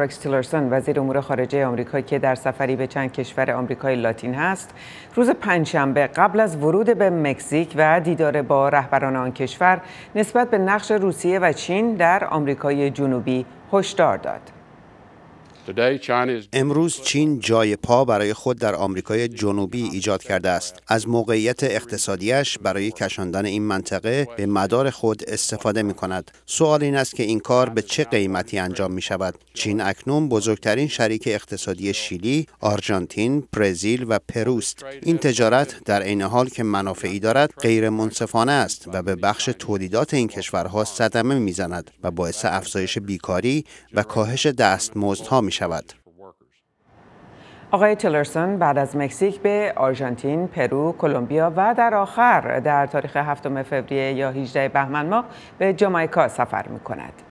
رکس تیلرسون وزیر امور خارجه آمریکا که در سفری به چند کشور آمریکای لاتین هست روز پنجشنبه قبل از ورود به مکزیک و دیدار با رهبران آن کشور نسبت به نقش روسیه و چین در آمریکای جنوبی هشدار داد امروز چین جای پا برای خود در آمریکای جنوبی ایجاد کرده است. از موقعیت اقتصادیش برای کشاندن این منطقه به مدار خود استفاده می کند. سوال این است که این کار به چه قیمتی انجام می شود؟ چین اکنون بزرگترین شریک اقتصادی شیلی، آرژانتین، برزیل و پروست. این تجارت در عین حال که منافعی دارد غیر منصفانه است و به بخش تولیدات این کشورها صدمه میزند و باعث افزایش بیکاری و کاهش دستمزدها می می شود. آقای تیلرسون بعد از مکزیک به آرژانتین، پرو، کلمبیا و در آخر در تاریخ 7 فوریه یا 18 بهمن ماه به جامایکا سفر می کند.